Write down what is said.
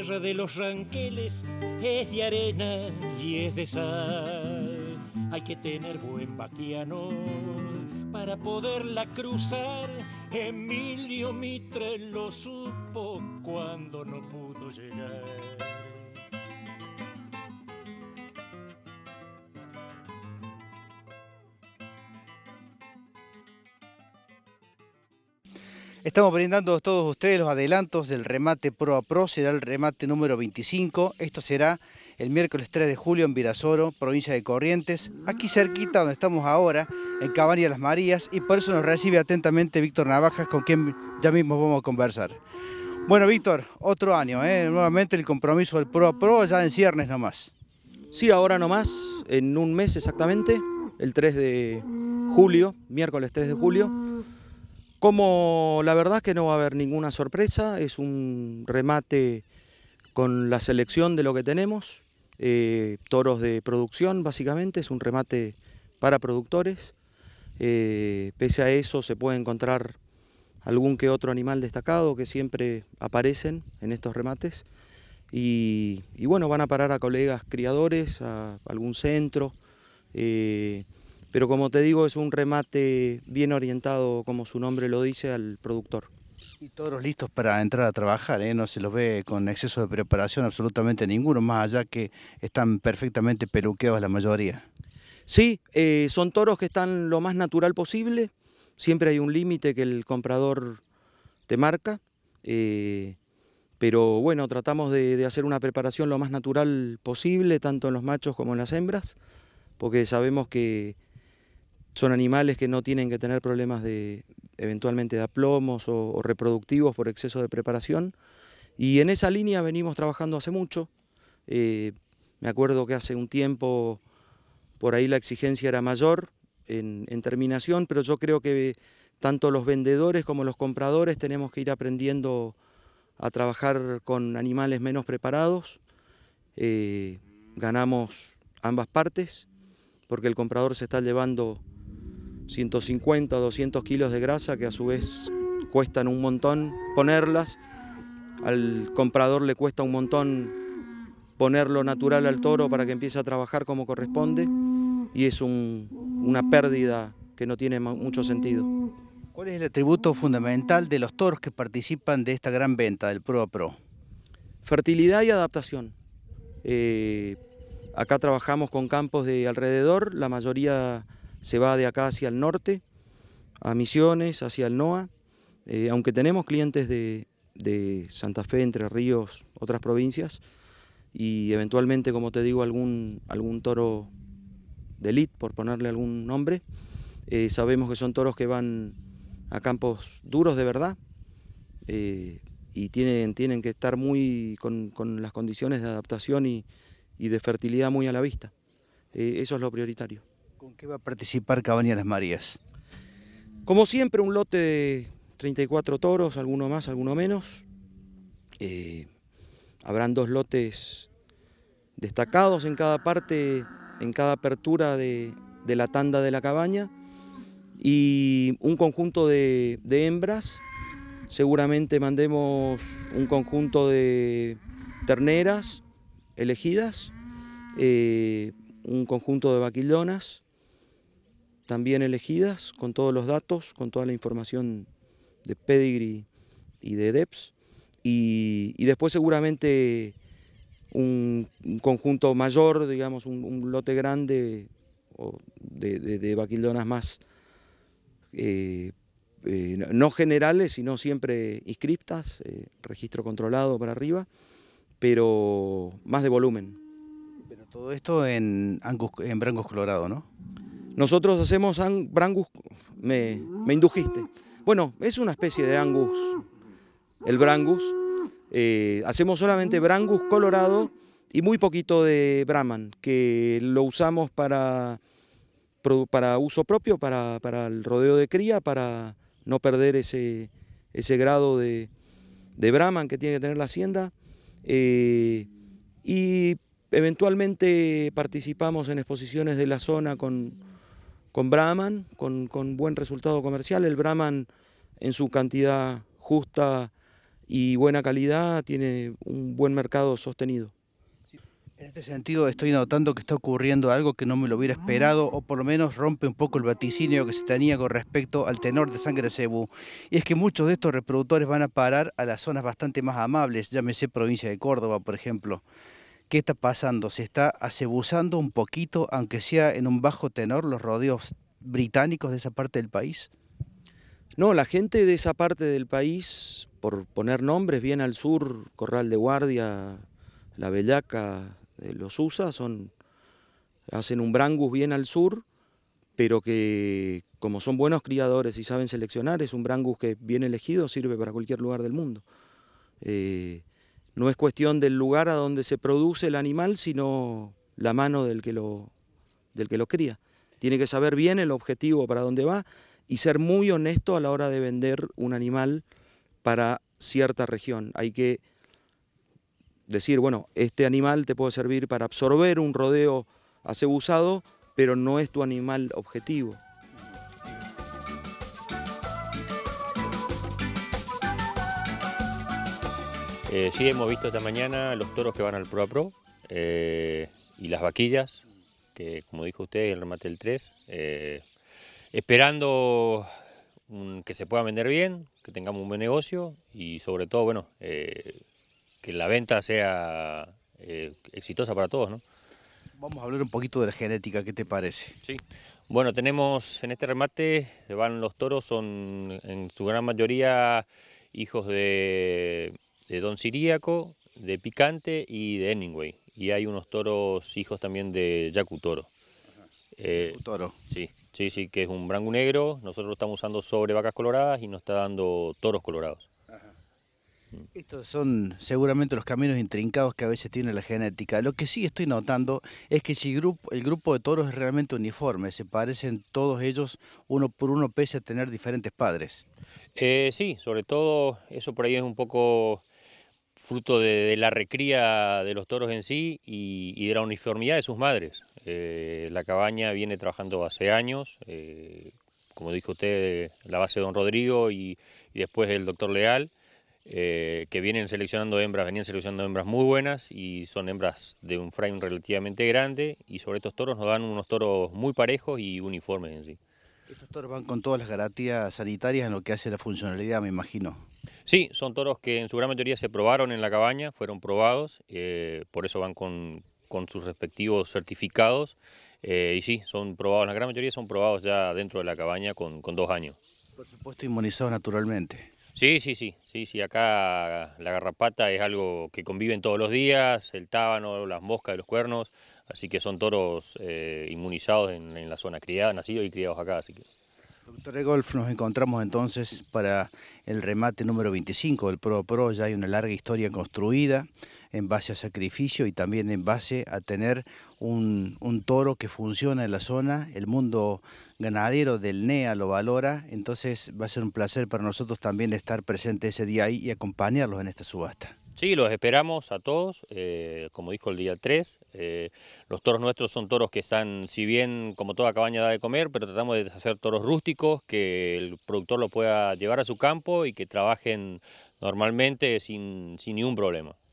tierra de los ranqueles es de arena y es de sal. Hay que tener buen vaquiano para poderla cruzar. Emilio Mitre lo supo cuando no pudo llegar. Estamos brindando a todos ustedes los adelantos del remate Pro a Pro, será el remate número 25. Esto será el miércoles 3 de julio en Virasoro, provincia de Corrientes, aquí cerquita donde estamos ahora, en Cabaña Las Marías, y por eso nos recibe atentamente Víctor Navajas, con quien ya mismo vamos a conversar. Bueno, Víctor, otro año, ¿eh? nuevamente el compromiso del Pro a Pro, ya en ciernes nomás. Sí, ahora nomás, en un mes exactamente, el 3 de julio, miércoles 3 de julio. Como la verdad es que no va a haber ninguna sorpresa, es un remate con la selección de lo que tenemos, eh, toros de producción básicamente, es un remate para productores. Eh, pese a eso se puede encontrar algún que otro animal destacado que siempre aparecen en estos remates. Y, bueno, van a parar a colegas criadores, a algún centro. Eh, pero como te digo es un remate bien orientado, como su nombre lo dice, al productor. Y todos listos para entrar a trabajar, ¿eh? no se los ve con exceso de preparación absolutamente ninguno, más allá que están perfectamente peluqueados la mayoría. Sí, eh, son toros que están lo más natural posible, siempre hay un límite que el comprador te marca, eh, pero bueno, tratamos de hacer una preparación lo más natural posible, tanto en los machos como en las hembras, porque sabemos que son animales que no tienen que tener problemas de eventualmente de aplomos o, reproductivos por exceso de preparación. Y en esa línea venimos trabajando hace mucho. Eh, me acuerdo que hace un tiempo por ahí la exigencia era mayor en, terminación, pero yo creo que tanto los vendedores como los compradores tenemos que ir aprendiendo a trabajar con animales menos preparados. Eh, ganamos ambas partes porque el comprador se está llevando 150, 200 kilos de grasa que a su vez cuestan un montón ponerlas. Al comprador le cuesta un montón ponerlo natural al toro para que empiece a trabajar como corresponde y es una pérdida que no tiene mucho sentido. ¿Cuál es el atributo fundamental de los toros que participan de esta gran venta del Pro a Pro? Fertilidad y adaptación. Eh, acá trabajamos con campos de alrededor, la mayoría se va de acá hacia el norte, a Misiones, hacia el NOA, eh, aunque tenemos clientes de, Santa Fe, Entre Ríos, otras provincias, y eventualmente, como te digo, algún, algún toro de elite, por ponerle algún nombre, eh, sabemos que son toros que van a campos duros de verdad eh, y tienen, tienen que estar muy con, las condiciones de adaptación y, de fertilidad muy a la vista. eso es lo prioritario. ¿Con qué va a participar Cabaña Las Marías? Como siempre, un lote de 34 toros, alguno más, alguno menos. Eh, habrán dos lotes destacados en cada parte, en cada apertura de, la tanda de la cabaña. Y un conjunto de, hembras. Seguramente mandemos un conjunto de terneras elegidas, eh, un conjunto de vaquillonas también elegidas, con todos los datos, con toda la información de Pedigree y de DEPS. Y, después seguramente un, conjunto mayor, digamos, un, lote grande de, de, vaquildonas más, eh, eh, no generales, sino siempre inscriptas, eh, registro controlado para arriba, pero más de volumen. Pero todo esto en, Angus, en Brancos Colorado, ¿no? Nosotros hacemos brangus, me, indujiste. Bueno, es una especie de angus, el brangus. Eh, hacemos solamente brangus colorado y muy poquito de brahman, que lo usamos para, para uso propio, para, el rodeo de cría, para no perder ese, ese grado de, de brahman que tiene que tener la hacienda. Eh, y eventualmente participamos en exposiciones de la zona con, con Brahman, con, buen resultado comercial. El Brahman en su cantidad justa y buena calidad tiene un buen mercado sostenido. En este sentido, estoy notando que está ocurriendo algo que no me lo hubiera esperado, o por lo menos rompe un poco el vaticinio que se tenía con respecto al tenor de sangre de cebú. Y es que muchos de estos reproductores van a parar a las zonas bastante más amables, llámese provincia de Córdoba, por ejemplo. ¿Qué está pasando? Se está acebuzando un poquito, aunque sea en un bajo tenor, los rodeos británicos de esa parte del país. No, la gente de esa parte del país, por poner nombres, bien al sur, Corral de Guardia, La Bellaca, los USA, son, hacen un brangus bien al sur, pero que como son buenos criadores y saben seleccionar, es un brangus que bien elegido sirve para cualquier lugar del mundo. Eh, no es cuestión del lugar a donde se produce el animal, sino la mano del que lo, del que lo cría. Tiene que saber bien el objetivo para dónde va y ser muy honesto a la hora de vender un animal para cierta región. Hay que decir, bueno, este animal te puede servir para absorber un rodeo asebusado, pero no es tu animal objetivo. Eh, sí, hemos visto esta mañana los toros que van al Pro a Pro eh, y las vaquillas, que como dijo usted, el remate del 3. Eh, esperando que se pueda vender bien, que tengamos un buen negocio y sobre todo, bueno, que la venta sea exitosa para todos, ¿no? Vamos a hablar un poquito de la genética, ¿qué te parece? Sí. Bueno, tenemos en este remate, van los toros, son en su gran mayoría hijos de de Don Siríaco, de Picante y de Hemingway. Y hay unos toros hijos también de Yacu Toro. Eh, toro. Sí, sí, sí, que es un branco negro. Nosotros lo estamos usando sobre vacas coloradas y nos está dando toros colorados. Mm. Estos son seguramente los caminos intrincados que a veces tiene la genética. Lo que sí estoy notando es que si el grupo de toros es realmente uniforme, se parecen todos ellos uno por uno pese a tener diferentes padres. Eh, sí, sobre todo eso por ahí es un poco fruto de, la recría de los toros en sí y, de la uniformidad de sus madres. Eh, la cabaña viene trabajando hace años, eh, como dijo usted, la base de Don Rodrigo y, después el doctor Leal, eh, que vienen seleccionando hembras, venían seleccionando hembras muy buenas y son hembras de un frame relativamente grande y sobre estos toros nos dan unos toros muy parejos y uniformes en sí. Estos toros van con todas las garantías sanitarias en lo que hace la funcionalidad, me imagino. Sí, son toros que en su gran mayoría se probaron en la cabaña, fueron probados, eh, por eso van con, sus respectivos certificados. Eh, y sí, son probados, la gran mayoría son probados ya dentro de la cabaña con, con dos años. Por supuesto, inmunizados naturalmente. Sí, sí, sí, sí, sí, acá la garrapata es algo que conviven todos los días, el tábano, las moscas de los cuernos, así que son toros eh, inmunizados en, la zona, criada, nacidos y criados acá. Así que... Doctor Egolf, nos encontramos entonces para el remate número 25 del Pro Pro. Ya hay una larga historia construida en base a sacrificio y también en base a tener un, un toro que funciona en la zona. El mundo ganadero del NEA lo valora, entonces va a ser un placer para nosotros también estar presente ese día ahí y acompañarlos en esta subasta. Sí, los esperamos a todos, eh, como dijo el día 3. Eh, los toros nuestros son toros que están, si bien como toda cabaña da de comer, pero tratamos de hacer toros rústicos, que el productor lo pueda llevar a su campo y que trabajen normalmente sin, sin ningún problema.